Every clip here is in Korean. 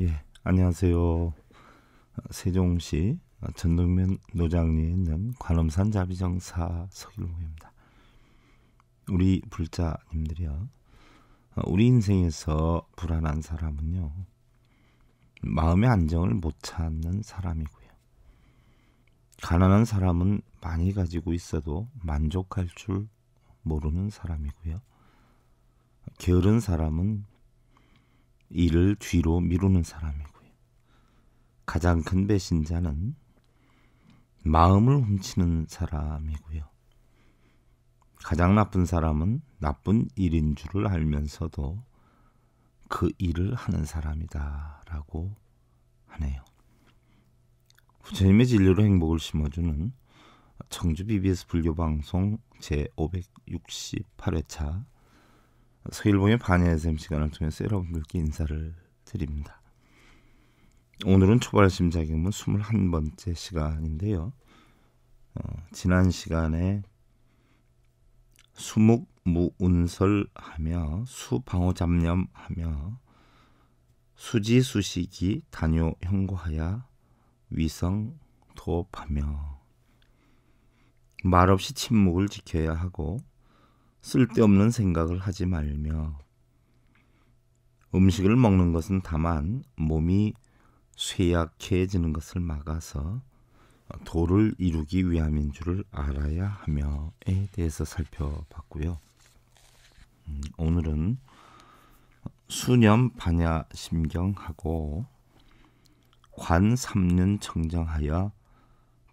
예, 안녕하세요. 세종시 전동면 노장리에 있는 관음산 자비정사 서길호입니다 우리 불자님들이요. 우리 인생에서 불안한 사람은요. 마음의 안정을 못 찾는 사람이고요. 가난한 사람은 많이 가지고 있어도 만족할 줄 모르는 사람이고요. 게으른 사람은 일을 뒤로 미루는 사람이고요. 가장 큰 배신자는 마음을 훔치는 사람이고요. 가장 나쁜 사람은 나쁜 일인 줄을 알면서도 그 일을 하는 사람이다라고 하네요. 부처님의 진리로 행복을 심어주는 청주 BBS 불교 방송 제 568회차 서일봉의 반야SM 시간을 통해서 여러분들께 인사를 드립니다. 오늘은 초발심 작용문 21번째 시간인데요. 어, 지난 시간에 수목 무운설하며 수방어잡념하며 수지수식이 다요 형과하야 위성 도업하며 말없이 침묵을 지켜야 하고 쓸데없는 생각을 하지 말며 음식을 먹는 것은 다만 몸이 쇠약해지는 것을 막아서 도를 이루기 위함인 줄을 알아야 하며에 대해서 살펴봤고요. 음, 오늘은 수념 반야 심경하고 관 3년 청정하여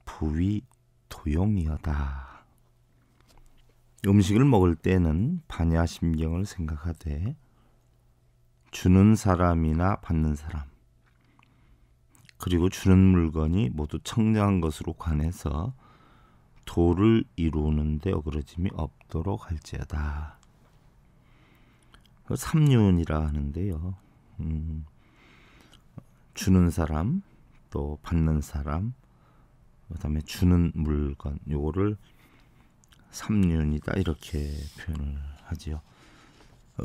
부위 도용이여다 음식을 먹을 때는 반야심경을 생각하되 주는 사람이나 받는 사람 그리고 주는 물건이 모두 청량한 것으로 관해서 도를 이루는데 어그러짐이 없도록 할지어다. 그 삼륜이라 하는데요. 음, 주는 사람, 또 받는 사람, 그다음에 주는 물건 요거를 삼륜이다 이렇게 표현을 하지요.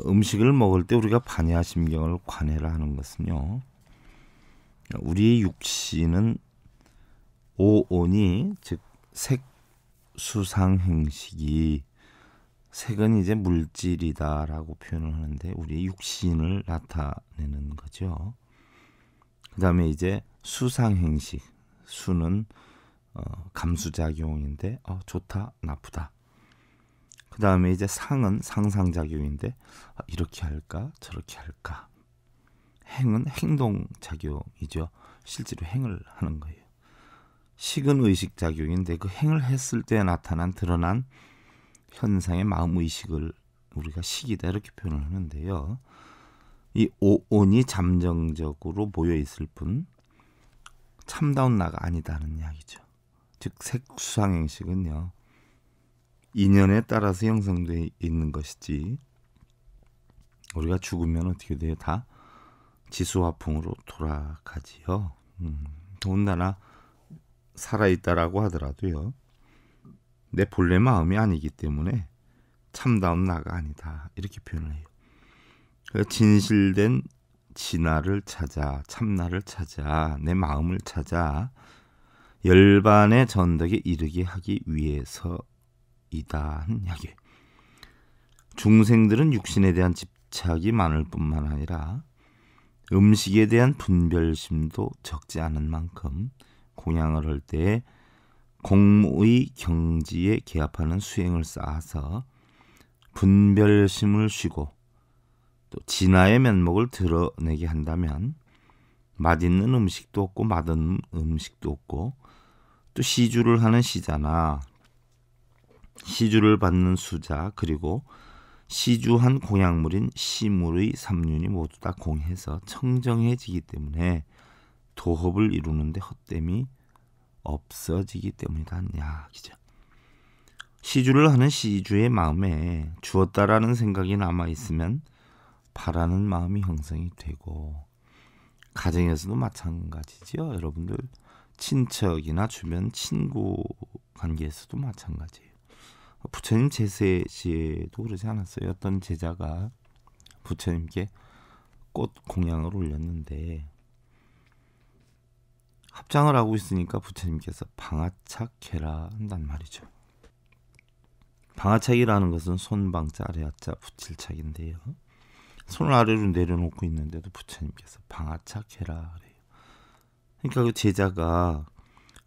음식을 먹을 때 우리가 반야심경을 관해라 하는 것은요. 우리의 육신은 오온이 즉 색수상 행식이 색은 이제 물질이다라고 표현을 하는데 우리의 육신을 나타내는 거죠. 그다음에 이제 수상 행식 수는 어, 감수작용인데 어, 좋다 나쁘다 그 다음에 이제 상은 상상작용인데 아, 이렇게 할까 저렇게 할까 행은 행동작용이죠. 실제로 행을 하는 거예요. 식은 의식작용인데 그 행을 했을 때 나타난 드러난 현상의 마음 의식을 우리가 식이다 이렇게 표현을 하는데요. 이 오온이 잠정적으로 모여 있을 뿐 참다운 나가 아니다는 이야기죠. 즉 색수상 행식은요. 인연에 따라서 형성돼 있는 것이지 우리가 죽으면 어떻게 돼요? 다 지수화풍으로 돌아가지요. 음, 더군다나 살아있다라고 하더라도요. 내 본래 마음이 아니기 때문에 참다운 나가 아니다. 이렇게 표현을 해요. 그러니까 진실된 진화를 찾아 참나를 찾아 내 마음을 찾아 열반의 전덕에 이르게 하기 위해서 이단 야기. 중생들은 육신에 대한 집착이 많을 뿐만 아니라 음식에 대한 분별심도 적지 않은 만큼 공양을 할 때 공무의 경지에 개합하는 수행을 쌓아서 분별심을 쉬고 또 진화의 면목을 드러내게 한다면 맛있는 음식도 없고 맛없는 음식도 없고 또 시주를 하는 시자나 시주를 받는 수자 그리고 시주한 공약물인 시물의 삼륜이 모두 다 공해서 청정해지기 때문에 도업을 이루는데 헛됨이 없어지기 때문 이다 야기죠 시주를 하는 시주의 마음에 주었다라는 생각이 남아 있으면 바라는 마음이 형성이 되고 가정에서도 마찬가지죠 여러분들 친척이나 주변 친구 관계에서도 마찬가지예요. 부처님 제세 시에도 그러지 않았어요. 어떤 제자가 부처님께 꽃 공양을 올렸는데 합장을 하고 있으니까 부처님께서 방아착해라 한단 말이죠. 방아착이라는 것은 손방자 아래하자 붙일착인데요. 손을 아래로 내려놓고 있는데도 부처님께서 방아착해라 그래요. 그러니까 그 제자가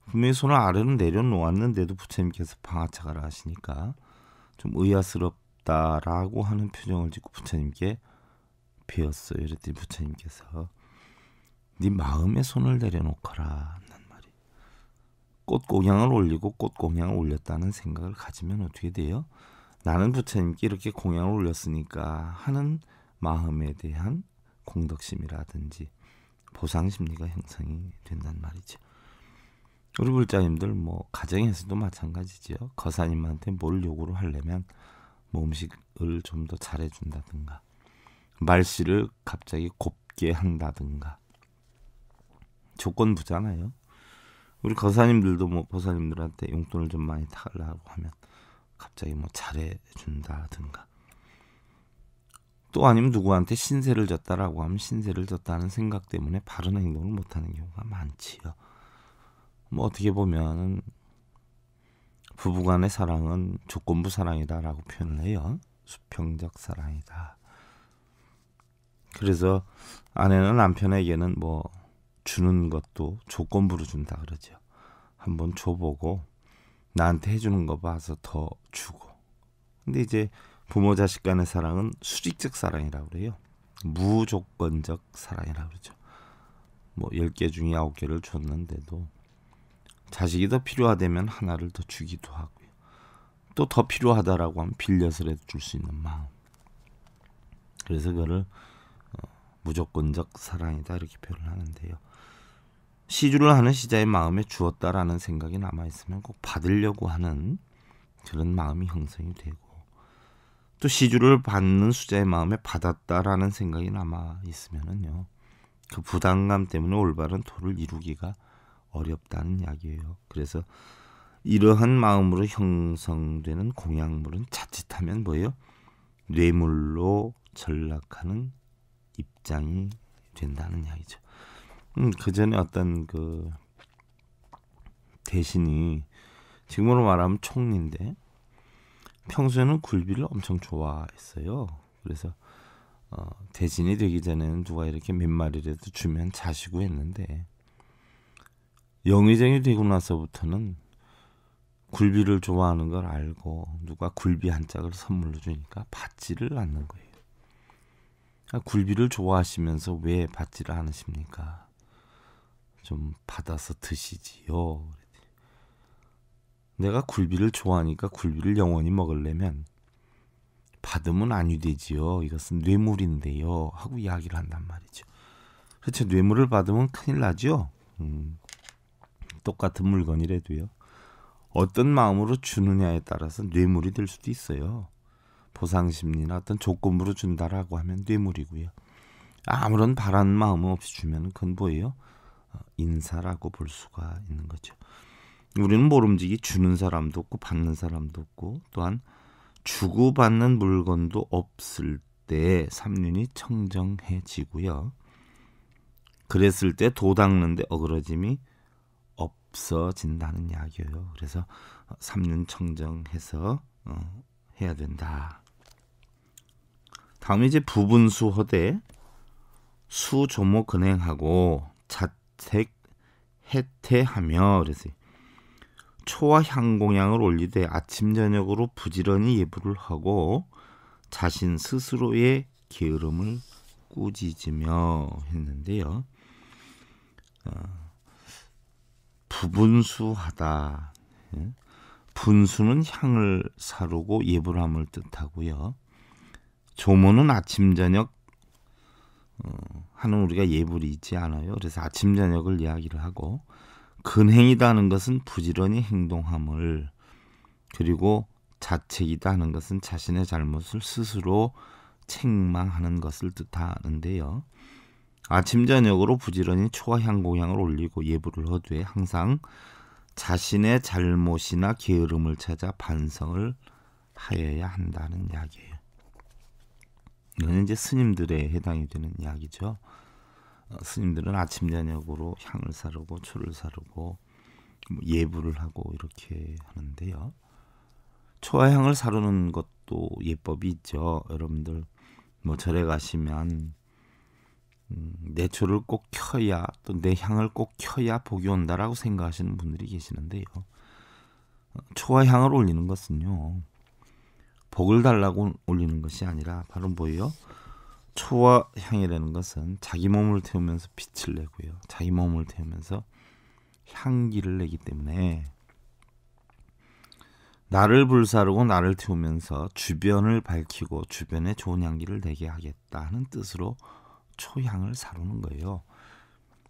분명히 손을 아래로 내려놓았는데도 부처님께서 방아차가라 하시니까 좀 의아스럽다라고 하는 표정을 짓고 부처님께 배웠어요. 이랬더니 부처님께서 네 마음에 손을 내려놓거라 난 말이. 꽃공양을 올리고 꽃공양을 올렸다는 생각을 가지면 어떻게 돼요? 나는 부처님께 이렇게 공양을 올렸으니까 하는 마음에 대한 공덕심이라든지 보상심리가 형성이 된단 말이죠. 우리불자님들 뭐 가정에서도 마찬가지지요. 거사님한테 뭘 요구를 하려면 뭐 음식을 좀 더 잘해준다든가 말씨를 갑자기 곱게 한다든가 조건부잖아요. 우리 거사님들도 뭐 보사님들한테 용돈을 좀 많이 달라고 하면 갑자기 뭐 잘해준다든가 또 아니면 누구한테 신세를 졌다라고 하면 신세를 졌다는 생각 때문에 바른 행동을 못하는 경우가 많지요. 뭐 어떻게 보면 부부간의 사랑은 조건부 사랑이다라고 표현을 해요. 수평적 사랑이다. 그래서 아내는 남편에게는 뭐 주는 것도 조건부로 준다 그러죠. 한번 줘보고 나한테 해주는 거 봐서 더 주고. 근데 이제 부모 자식 간의 사랑은 수직적 사랑이라고 그래요. 무조건적 사랑이라고 그러죠. 뭐 10개 중에 9개를 줬는데도 자식이 더 필요하다면 하나를 더 주기도 하고요. 또 더 필요하다라고 하면 빌려서라도 줄 수 있는 마음. 그래서 그를 어, 무조건적 사랑이다 이렇게 표현을 하는데요. 시주를 하는 시자의 마음에 주었다라는 생각이 남아 있으면 꼭 받으려고 하는 그런 마음이 형성이 되고 또 시주를 받는 수자의 마음에 받았다라는 생각이 남아 있으면은요 그 부담감 때문에 올바른 도를 이루기가 어렵다는 이야기예요. 그래서 이러한 마음으로 형성되는 공양물은 자칫하면 뭐예요? 뇌물로 전락하는 입장이 된다는 이야기죠. 음, 그 전에 어떤 그 대신이 지금으로 말하면 총리인데 평소에는 굴비를 엄청 좋아했어요. 그래서 어, 대신이 되기 전에는 누가 이렇게 몇 마리라도 주면 자시고 했는데 영의쟁이 되고 나서부터는 굴비를 좋아하는 걸 알고 누가 굴비 한 짝을 선물로 주니까 받지를 않는 거예요. 그러니까 굴비를 좋아하시면서 왜 받지를 않으십니까? 좀 받아서 드시지요. 내가 굴비를 좋아하니까 굴비를 영원히 먹으려면 받으면 아니 되지요. 이것은 뇌물인데요. 하고 이야기를 한단 말이죠. 그렇죠. 뇌물을 받으면 큰일 나죠. 음. 똑같은 물건이라도요. 어떤 마음으로 주느냐에 따라서 뇌물이 될 수도 있어요. 보상 심리나 어떤 조건으로 준다라고 하면 뇌물이고요. 아무런 바라는 마음 없이 주면 그건 뭐예요? 어, 인사라고 볼 수가 있는 거죠. 우리는 모름지기 주는 사람도 없고 받는 사람도 없고 또한 주고받는 물건도 없을 때 삼륜이 청정해지고요. 그랬을 때 도닦는데 어그러짐이 없어진다는 이야기예요 그래서 어, 삼륜 청정해서 어, 해야 된다. 다음 이제 부분수 허대 수조목 근행하고 자택 해태하며 그래서 초와 향공양을 올리되 아침 저녁으로 부지런히 예불을 하고 자신 스스로의 게으름을 꾸짖으며 했는데요. 어, 부분수하다. 예? 분수는 향을 사르고 예불함을 뜻하고요. 조모는 아침 저녁 어, 하는 우리가 예불이 있지 않아요. 그래서 아침 저녁을 이야기를 하고 근행이다는 것은 부지런히 행동함을 그리고 자책이다 하는 것은 자신의 잘못을 스스로 책망하는 것을 뜻하는데요. 아침 저녁으로 부지런히 초와 향고향을 올리고 예불을 허두에 항상 자신의 잘못이나 게으름을 찾아 반성을 하여야 한다는 이야기예요. 이건 이제 스님들에 해당이 되는 이야기죠. 어, 스님들은 아침 저녁으로 향을 사르고 초를 사르고 뭐 예불을 하고 이렇게 하는데요. 초와 향을 사르는 것도 예법이 있죠. 여러분들 뭐 절에 가시면 음, 내 초를 꼭 켜야 또 내 향을 꼭 켜야 복이 온다라고 생각하시는 분들이 계시는데요. 어, 초와 향을 올리는 것은요. 복을 달라고 올리는 것이 아니라 바로 뭐예요? 초와 향이라는 것은 자기 몸을 태우면서 빛을 내고요. 자기 몸을 태우면서 향기를 내기 때문에 나를 불사르고 나를 태우면서 주변을 밝히고 주변에 좋은 향기를 내게 하겠다 는 뜻으로 초향을 사루는 거예요.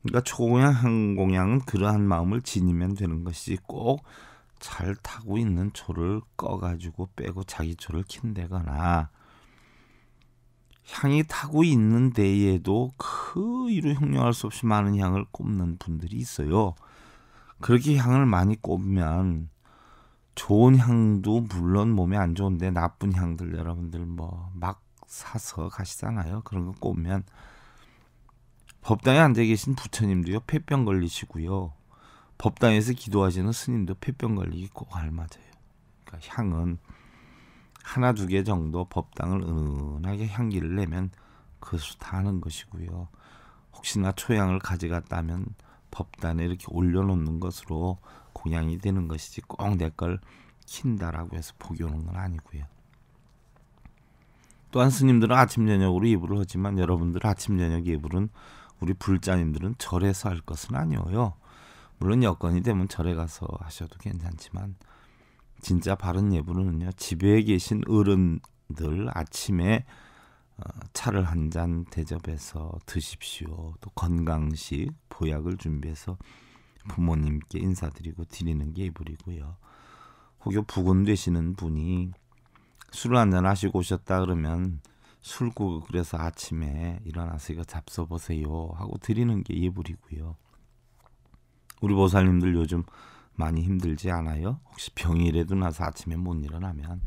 그러니까 초향 공양은 그러한 마음을 지니면 되는 것이지 꼭 잘 타고 있는 초를 꺼가지고 빼고 자기 초를 킨다거나 향이 타고 있는 데에도 그 이루 형용할 수 없이 많은 향을 꼽는 분들이 있어요. 그렇게 향을 많이 꼽으면 좋은 향도 물론 몸에 안 좋은데 나쁜 향들 여러분들 뭐 막 사서 가시잖아요. 그런 거 꼽으면 법당에 앉아 계신 부처님도요 폐병 걸리시고요. 법당에서 기도하시는 스님도 폐병 걸리기 꼭 알맞아요. 그러니까 향은 하나 두 개 정도 법당을 은은하게 향기를 내면 그것을 다 하는 것이고요. 혹시나 초향을 가져갔다면 법단에 이렇게 올려놓는 것으로 공양이 되는 것이지 꼭 내걸 킨다라고 해서 복용하는 건 아니고요. 또한 스님들은 아침 저녁으로 예불을 하지만 여러분들 아침 저녁 예불은 우리 불자님들은 절에서 할 것은 아니어요. 물론 여건이 되면 절에 가서 하셔도 괜찮지만 진짜 바른 예불은요 집에 계신 어른들 아침에 어, 차를 한 잔 대접해서 드십시오. 또 건강식 보약을 준비해서 부모님께 인사드리고 드리는 게 예불이고요. 혹여 부근 되시는 분이 술 한잔 하시고 오셨다 그러면 술국 그래서 아침에 일어나서 이거 잡숴보세요 하고 드리는 게 예불이고요. 우리 보살님들 요즘 많이 힘들지 않아요? 혹시 병이라도 나서 아침에 못 일어나면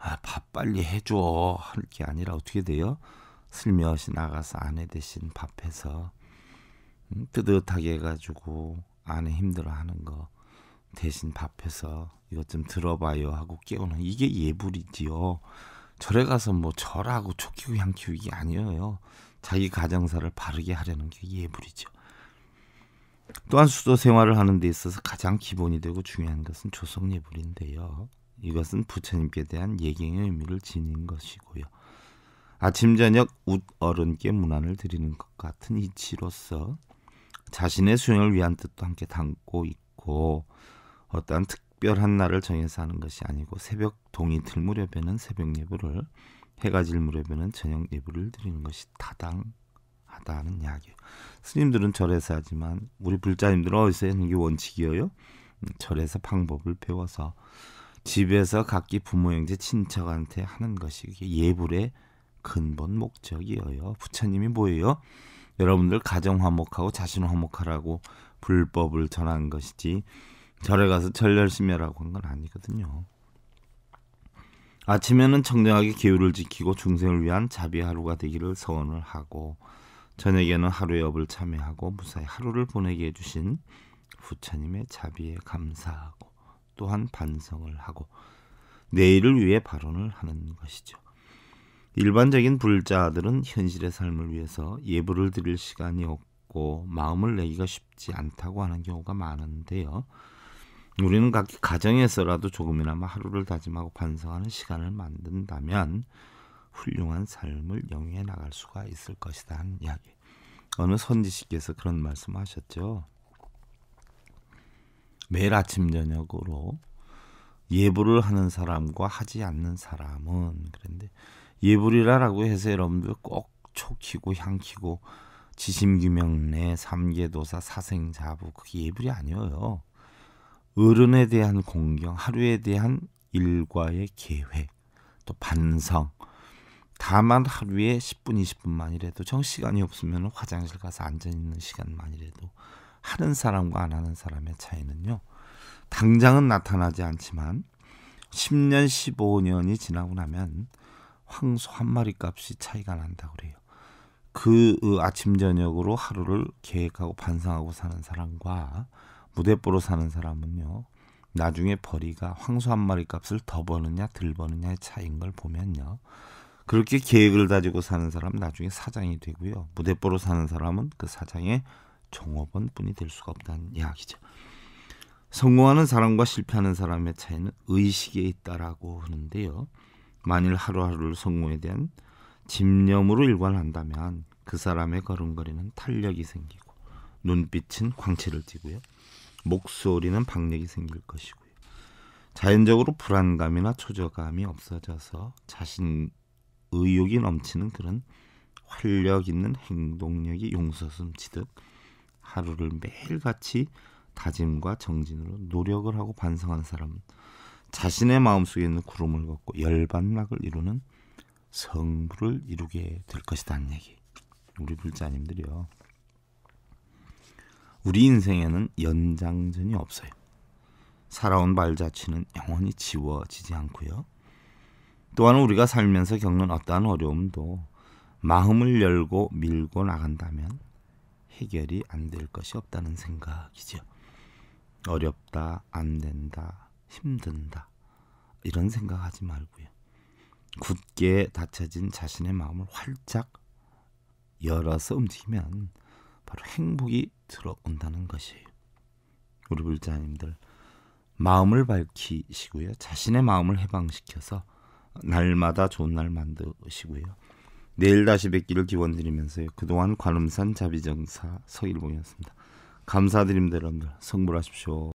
아, 밥 빨리 해줘 할 게 아니라 어떻게 돼요? 슬며시 나가서 아내 대신 밥해서 음, 뜨뜻하게 해가지고 아내 힘들어하는 거 대신 밥해서 이것 좀 들어봐요 하고 깨우는 이게 예불이지요. 절에 가서 뭐 절하고 초 키우고 향키이기 아니에요. 자기 가장사를 바르게 하려는 게 예불이죠. 또한 수도 생활을 하는 데 있어서 가장 기본이 되고 중요한 것은 조성 예불인데요. 이것은 부처님께 대한 예경의 의미를 지닌 것이고요. 아침 저녁 웃 어른께 문안을 드리는 것 같은 이치로서 자신의 수행을 위한 뜻도 함께 담고 있고 어떠한 특 특별한 날을 정해서 하는 것이 아니고 새벽 동이 들 무렵에는 새벽 예불을 해가 질 무렵에는 저녁 예불을 드리는 것이 타당하다는 이야기예요. 스님들은 절에서 하지만 우리 불자님들은 어디서 하는 게 원칙이에요? 음, 절에서 방법을 배워서 집에서 각기 부모 형제 친척한테 하는 것이 예불의 근본 목적이에요. 부처님이 뭐예요? 여러분들 가정 화목하고 자신 화목하라고 불법을 전한 것이지 절에 가서 절 열심히 하라고 한 건 아니거든요. 아침에는 청정하게 기후를 지키고 중생을 위한 자비 하루가 되기를 서원을 하고 저녁에는 하루의 업을 참여하고 무사히 하루를 보내게 해주신 부처님의 자비에 감사하고 또한 반성을 하고 내일을 위해 발언을 하는 것이죠. 일반적인 불자들은 현실의 삶을 위해서 예불을 드릴 시간이 없고 마음을 내기가 쉽지 않다고 하는 경우가 많은데요. 우리는 각기 가정에서라도 조금이나마 하루를 다짐하고 반성하는 시간을 만든다면 훌륭한 삶을 영위해 나갈 수가 있을 것이다 하는 이야기. 어느 선지식께서 그런 말씀하셨죠. 을 매일 아침 저녁으로 예불을 하는 사람과 하지 않는 사람은 그런데 예불이라라고 해서 여러분들 꼭 촉히고 향키고 지심규명내 삼계도사 사생자부 그게 예불이 아니에요. 어른에 대한 공경, 하루에 대한 일과의 계획, 또 반성. 다만 하루에 10분, 20분만이라도 정시간이 없으면 화장실 가서 앉아 있는 시간만이라도 하는 사람과 안 하는 사람의 차이는요. 당장은 나타나지 않지만 10년, 15년이 지나고 나면 황소 한 마리 값이 차이가 난다고 그래요. 그 어, 아침 저녁으로 하루를 계획하고 반성하고 사는 사람과 무대포로 사는 사람은요. 나중에 벌이가 황소 한 마리 값을 더 버느냐 덜 버느냐의 차이인 걸 보면요. 그렇게 계획을 가지고 사는 사람 은 나중에 사장이 되고요. 무대포로 사는 사람은 그 사장의 종업원뿐이 될 수가 없다는 이야기죠. 성공하는 사람과 실패하는 사람의 차이는 의식에 있다라고 하는데요. 만일 하루하루를 성공에 대한 집념으로 일관한다면 그 사람의 걸음걸이는 탄력이 생기고 눈빛은 광채를 띠고요. 목소리는 박력이 생길 것이고요. 자연적으로 불안감이나 초조감이 없어져서 자신 의욕이 넘치는 그런 활력 있는 행동력이 용솟음 치듯 하루를 매일같이 다짐과 정진으로 노력을 하고 반성하는 사람은 자신의 마음속에 있는 구름을 걷고 열반락을 이루는 성부를 이루게 될 것이다는 얘기. 우리 불자님들이요. 우리 인생에는 연장전이 없어요. 살아온 발자취는 영원히 지워지지 않고요. 또한 우리가 살면서 겪는 어떠한 어려움도 마음을 열고 밀고 나간다면 해결이 안 될 것이 없다는 생각이죠. 어렵다, 안 된다, 힘든다 이런 생각하지 말고요. 굳게 닫혀진 자신의 마음을 활짝 열어서 움직이면 바로 행복이 들어온다는 것이에요. 우리 불자님들 마음을 밝히시고요. 자신의 마음을 해방시켜서 날마다 좋은 날 만드시고요. 내일 다시 뵙기를 기원드리면서요. 그동안 관음산 자비정사 서일봉이었습니다. 감사드립니다 여러분들. 성불하십시오.